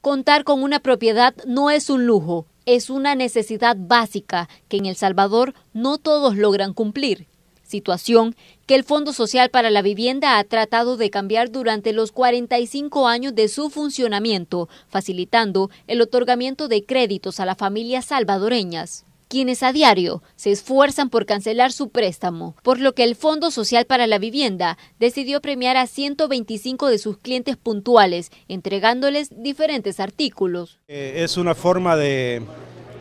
Contar con una propiedad no es un lujo, es una necesidad básica que en El Salvador no todos logran cumplir, situación que el Fondo Social para la Vivienda ha tratado de cambiar durante los 45 años de su funcionamiento, facilitando el otorgamiento de créditos a las familias salvadoreñas quienes a diario se esfuerzan por cancelar su préstamo, por lo que el Fondo Social para la Vivienda decidió premiar a 125 de sus clientes puntuales, entregándoles diferentes artículos. Eh, es una forma de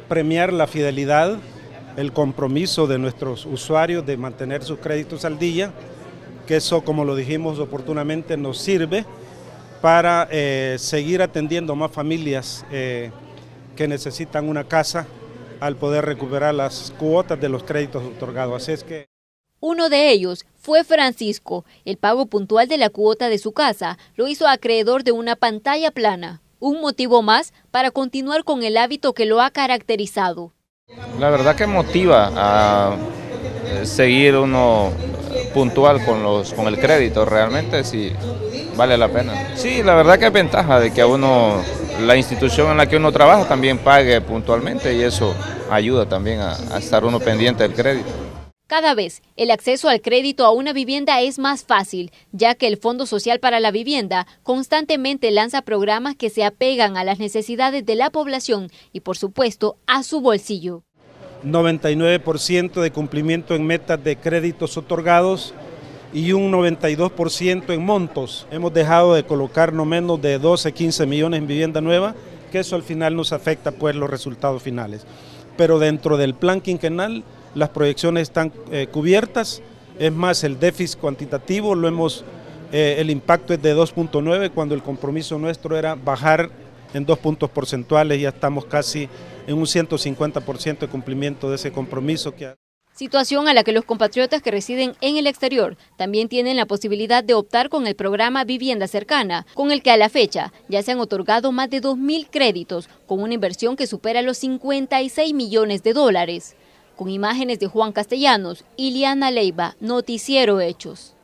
premiar la fidelidad, el compromiso de nuestros usuarios de mantener sus créditos al día, que eso, como lo dijimos oportunamente, nos sirve para eh, seguir atendiendo más familias eh, que necesitan una casa al poder recuperar las cuotas de los créditos otorgados. es que... Uno de ellos fue Francisco. El pago puntual de la cuota de su casa lo hizo acreedor de una pantalla plana. Un motivo más para continuar con el hábito que lo ha caracterizado. La verdad que motiva a eh, seguir uno puntual con los con el crédito, realmente si vale la pena. Sí, la verdad que es ventaja de que a uno la institución en la que uno trabaja también pague puntualmente y eso ayuda también a, estar uno pendiente del crédito. Cada vez el acceso al crédito a una vivienda es más fácil, ya que el Fondo Social para la Vivienda constantemente lanza programas que se apegan a las necesidades de la población y, por supuesto, a su bolsillo. 99% de cumplimiento en metas de créditos otorgados, y un 92% en montos. Hemos dejado de colocar no menos de 12, 15 millones en vivienda nueva, que eso al final nos afecta pues los resultados finales. Pero dentro del plan quinquenal las proyecciones están eh, cubiertas, es más el déficit cuantitativo lo hemos eh, el impacto es de 2.9 cuando el compromiso nuestro era bajar en dos puntos porcentuales, ya estamos casi en un 150% de cumplimiento de ese compromiso que situación a la que los compatriotas que residen en el exterior también tienen la posibilidad de optar con el programa Vivienda Cercana, con el que a la fecha ya se han otorgado más de 2.000 créditos, con una inversión que supera los 56 millones de dólares. Con imágenes de Juan Castellanos, Iliana Leiva, Noticiero Hechos.